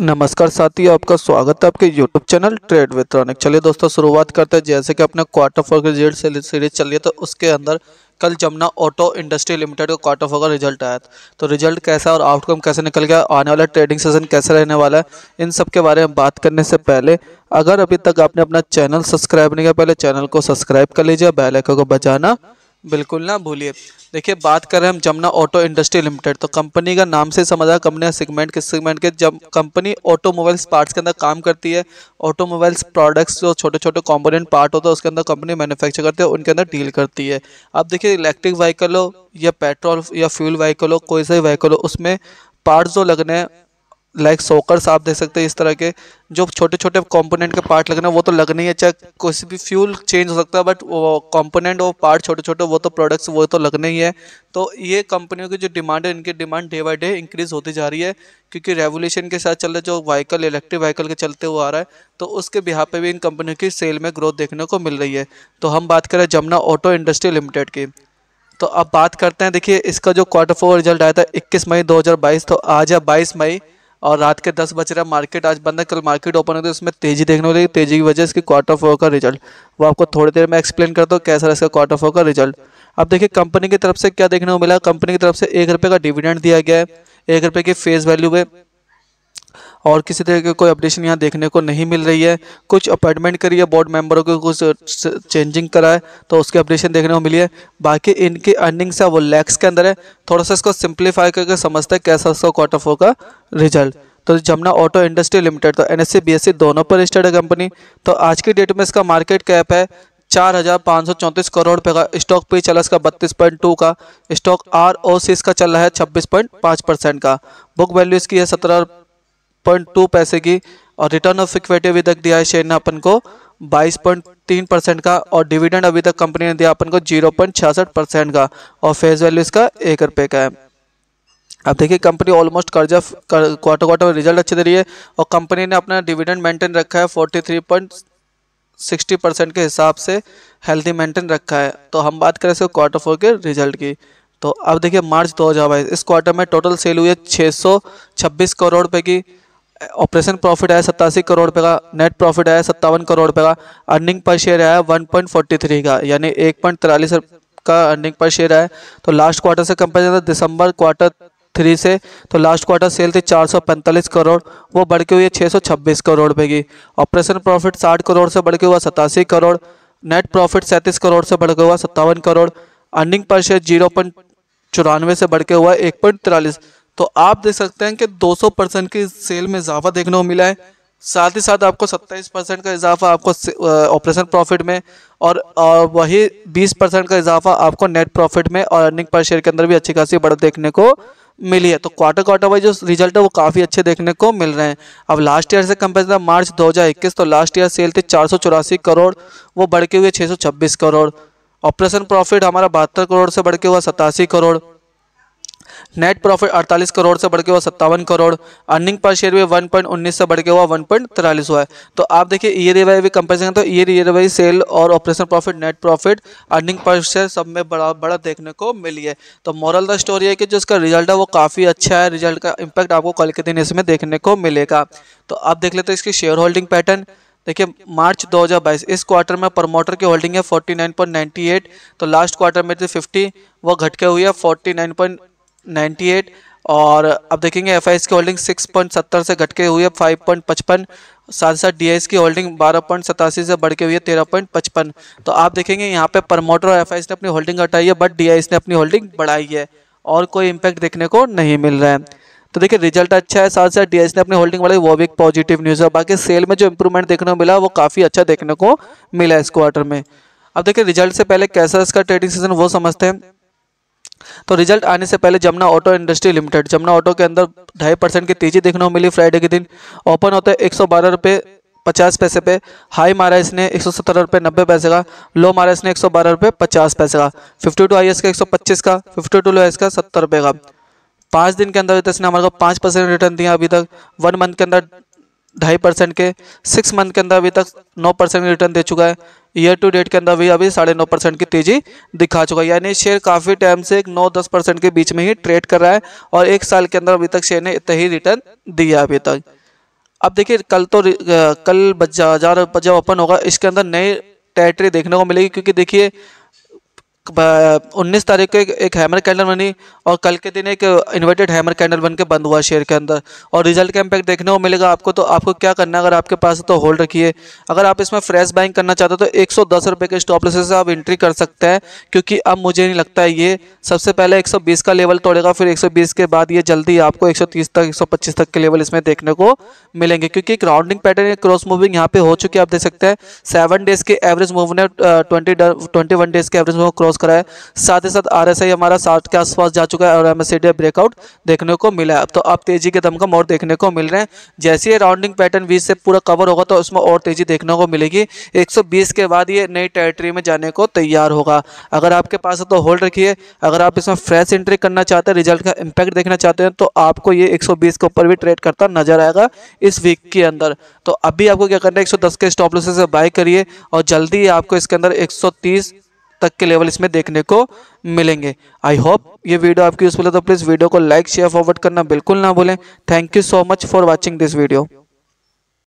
नमस्कार साथियों आपका स्वागत है आपके YouTube चैनल ट्रेड विथ चलिए दोस्तों शुरुआत करते हैं जैसे कि अपने क्वार्टर फोर के रिजल्ट सीरीज चलिए तो उसके अंदर कल जमुना ऑटो इंडस्ट्री लिमिटेड का क्वार्टर फोर का रिजल्ट आया था तो रिजल्ट कैसा और आउटकम कैसे निकल गया आने वाला ट्रेडिंग सेशन कैसे रहने वाला है इन सब के बारे में बात करने से पहले अगर अभी तक आपने अपना चैनल सब्सक्राइब नहीं किया पहले चैनल को सब्सक्राइब कर लीजिए बेलाइकों को बचाना बिल्कुल ना भूलिए देखिए बात करें हम जमुना ऑटो इंडस्ट्री लिमिटेड तो कंपनी का नाम से समझा कंपनी सेगमेंट किस सेगमेंट के जब कंपनी ऑटोमोबाइल्स पार्ट्स के अंदर काम करती है ऑटोमोबाइल्स प्रोडक्ट्स जो छोटे छोटे कंपोनेंट पार्ट होता है उसके अंदर कंपनी मैन्युफैक्चर करती है उनके अंदर डील करती है अब देखिए इलेक्ट्रिक व्हीकल हो या पेट्रोल या फ्यूल व्हीकल हो कोई सा व्हीकल हो उसमें पार्ट्स जो लगने हैं लाइक सोकर्स आप देख सकते हैं इस तरह के जो छोटे छोटे कंपोनेंट के पार्ट लगने वो तो लगने ही चाहे कोई भी फ्यूल चेंज हो सकता है बट वो कॉम्पोनेंट और पार्ट छोटे छोटे वो तो प्रोडक्ट्स वो तो लगने ही है तो ये कंपनियों की जो डिमांड है इनकी demand day by day increase होती जा रही है क्योंकि रेवोल्यूशन के साथ चल रहे जो व्हीकल इलेक्ट्रिक व्हीकल के चलते हुए आ रहा है तो उसके बिहार पर भी इन कंपनियों की सेल में ग्रोथ देखने को मिल रही है तो हम बात करें जमुना ऑटो इंडस्ट्री लिमिटेड की तो अब बात करते हैं देखिए इसका जो क्वार्टर फोर रिजल्ट आया था 21 मई 2022 तो आज है 22 मई और रात के दस बज रहा मार्केट आज बंद है कल मार्केट ओपन होती है उसमें तो तेजी देखने वाली तेजी की वजह से क्वार्टर फोर का रिजल्ट वो आपको थोड़ी देर में एक्सप्लेन कर दो कैसा रहा इसका क्वार्टर फोर का रिजल्ट अब देखिए कंपनी की तरफ से क्या देखने को मिला कंपनी की तरफ से एक रुपये का डिविडेंड दिया गया है एक रुपये की फेस वैल्यू है और किसी तरह की कोई अपडेशन यहाँ देखने को नहीं मिल रही है कुछ अपॉइंटमेंट करी है बोर्ड मेंबरों को कुछ चेंजिंग करा है तो उसकी अपडेशन देखने को मिली है बाकी इनकी अर्निंग्स है वो लैक्स के अंदर है थोड़ा सा इसको सिंप्लीफाई करके समझते हैं कैसा उसका क्वार्टर फोर का रिजल्ट तो जमुना ऑटो इंडस्ट्री लिमिटेड तो एन एस सी दोनों पर रजिस्टर्ड है कंपनी तो आज की डेट में इसका मार्केट कैप है चार हज़ार पाँच सौ चौंतीस करोड़ रुपये का स्टॉक पे चला इसका बत्तीस पॉइंट टू का स्टॉक आर ओ सी इसका चल रहा है छब्बीस पॉइंट पाँच परसेंट का बुक वैल्यू इसकी है सत्रह पॉइंट टू पैसे की और रिटर्न ऑफ इक्विटी अभी तक दिया है शेयर ने अपन को बाईस पॉइंट तीन परसेंट का और डिविडेंड अभी तक कंपनी ने दिया अपन को जीरो पॉइंट छियासठ परसेंट का और फेस वैल्यू इसका एक रुपये का है अब देखिए कंपनी ऑलमोस्ट कर्जा क्वार्टर क्वार्टर में रिजल्ट अच्छे दे रही है और कंपनी ने अपना डिविडेंड मेंटेन रखा है forty three point sixty percent के हिसाब से हेल्थी मेंटेन रखा है तो हम बात करें इसको क्वार्टर फोर के रिजल्ट की तो अब देखिए मार्च दो हज़ार इस क्वार्टर में टोटल सेल हुई है छः सौ छब्बीस करोड़ रुपये की ऑपरेशन प्रॉफिट आया सत्तासी करोड़ रुपये का नेट प्रॉफिट आया सत्तावन करोड़ रुपये का अर्निंग पर शेयर आया वन पॉइंट फोर्टी थ्री का यानी एक पॉइंट तिरालीस का अर्निंग पर शेयर आया तो लास्ट क्वार्टर से कंपेयर दिसंबर क्वार्टर थ्री से तो लास्ट क्वार्टर सेल थी 445 करोड़ वो बढ़ के हुई है 626 करोड़ रुपये की ऑपरेशन प्रॉफिट 60 करोड़ से बढ़ के हुआ सतासी करोड़ नेट प्रॉफिट 37 करोड़ से बढ़ के हुआ सत्तावन crore earning per share zero point चौरानवे से बढ़ के हुआ एक पॉइंट तिरालीस तो आप देख सकते हैं कि 200 परसेंट की सेल में इजाफा देखने को मिला है साथ ही साथ आपको 27 परसेंट का इजाफा आपको ऑपरेशन प्रॉफिट में और, वही 20 परसेंट का इजाफा आपको नेट प्रॉफिट में और अर्निंग पर शेयर के अंदर भी अच्छी खासी बढ़त देखने को मिली है तो क्वार्टर क्वार्टर वाइज जो रिजल्ट है वो काफ़ी अच्छे देखने को मिल रहे हैं अब लास्ट ईयर से था मार्च 2021 तो लास्ट ईयर सेल थी चार करोड़ वो बढ़ के हुए 626 करोड़ ऑपरेशन प्रॉफिट हमारा बहत्तर करोड़ से बढ़ के हुआ सतासी करोड़ नेट प्रॉफिट 48 करोड़ से बढ़ के हुआ सत्तावन करोड़ अर्निंग पर शेयर भी 1.19 से बढ़ के हुआ 1.43 हुआ है तो आप देखिए ईयर ईयर भी कंपेरिजन तो ईयर ईयर वाइज सेल और operation profit net profit earning per share सब में बड़ा बड़ा देखने को मिली है तो मॉरल द स्टोरी है कि जो इसका रिजल्ट है वो काफ़ी अच्छा है रिजल्ट का इम्पैक्ट आपको कल के दिन इसमें देखने को मिलेगा तो आप देख लेते हो इसकी शेयर होल्डिंग पैटर्न देखिए मार्च 2022 इस क्वार्टर में प्रमोटर की होल्डिंग है 49.98 तो लास्ट क्वार्टर में थी 50 वो घटके हुई है 98 और अब देखेंगे एफ की होल्डिंग 6.70 से घट के हुई है 5.55 साथ साथ डी की होल्डिंग बारह से बढ़ के हुई है पचपन तो आप देखेंगे यहाँ पे प्रमोटर और एफ ने अपनी होल्डिंग घटाई है बट डी ने अपनी होल्डिंग बढ़ाई है और कोई इम्पैक्ट देखने को नहीं मिल रहा है तो देखिए रिजल्ट अच्छा है साथ साथ डी ने अपनी होल्डिंग बढ़ाई वो भी एक पॉजिटिव न्यूज़ है बाकी सेल में जो इंप्रूवमेंट देखने को मिला वो काफ़ी अच्छा देखने को मिला इस क्वार्टर में अब देखिए रिजल्ट से पहले कैसा इसका ट्रेडिंग सीजन वो समझते हैं तो रिजल्ट आने से पहले Jamuna auto industry limited Jamuna auto के अंदर ढाई परसेंट की तेजी देखने को मिली फ्राइडे के दिन ओपन होते एक सौ बारह रुपये पचास पैसे पे हाई मारा इसने एक सौ सत्तर रुपये नब्बे पैसे का लो मारा इसने एक सौ बारह रुपये पचास पैसे का फिफ्टी टू एस का एक सौ पच्चीस का फिफ्टी टू लो एस का सत्तर रुपये का पाँच दिन के अंदर तो इसने हमारे को पाँच परसेंट रिटर्न दिया अभी तक वन मंथ के अंदर ढाई परसेंट के सिक्स मंथ के अंदर अभी तक नौ परसेंट रिटर्न दे चुका है ईयर टू डेट के अंदर भी अभी साढ़े नौ परसेंट की तेजी दिखा चुका है यानी शेयर काफ़ी टाइम से एक नौ दस परसेंट के बीच में ही ट्रेड कर रहा है और एक साल के अंदर अभी तक शेयर ने इतना ही रिटर्न दिया अभी तक अब देखिए कल तो कल बाजार बजा ओपन होगा इसके अंदर नई टेरेटरी देखने को मिलेगी क्योंकि देखिए उन्नीस तारीख को एक, एक हैमर कैंडल बनी और कल के दिन एक इन्वर्टेड हैमर कैंडल बन के बंद हुआ शेयर के अंदर और रिजल्ट का इम्पैक्ट देखने को मिलेगा आपको तो आपको क्या करना है अगर आपके पास तो होल्ड रखिए अगर आप इसमें फ्रेश बाइंग करना चाहते हो तो एक सौ के स्टॉप लॉसेस से आप एंट्री कर सकते हैं क्योंकि अब मुझे नहीं लगता है ये सबसे पहले एक का लेवल तोड़ेगा फिर एक के बाद ये जल्दी आपको एक तक एक तक के लेवल इसमें देखने को मिलेंगे क्योंकि एक राउंडिंग पैटर्न क्रॉस मूविंग यहाँ पे हो चुकी है आप देख सकते हैं सेवन डेज के एवरेज मूव ने ट्वेंटी डेज के एवरेज मूव क्रॉस क्लोज करा है साथ ही साथ आर हमारा साठ के आसपास जा चुका है और एम ब्रेकआउट देखने को मिला है तो अब तेजी के दम का मोड़ देखने को मिल रहे हैं जैसे ये राउंडिंग पैटर्न बीस से पूरा कवर होगा तो उसमें और तेजी देखने को मिलेगी एक के बाद ये नई टेरेटरी में जाने को तैयार होगा अगर आपके पास है तो होल्ड रखिए अगर आप इसमें फ्रेश एंट्री करना चाहते हैं रिजल्ट का इंपैक्ट देखना चाहते हैं तो आपको ये 120 के ऊपर भी ट्रेड करता नजर आएगा इस वीक के अंदर तो अभी आपको क्या करना है 110 के स्टॉप लॉसेस से बाय करिए और जल्दी आपको इसके अंदर 130 तक के लेवल इसमें देखने को मिलेंगे आई होप ये वीडियो आपकी यूजफुल है तो प्लीज़ वीडियो को लाइक शेयर फॉरवर्ड करना बिल्कुल ना भूलें thank you so much for watching this video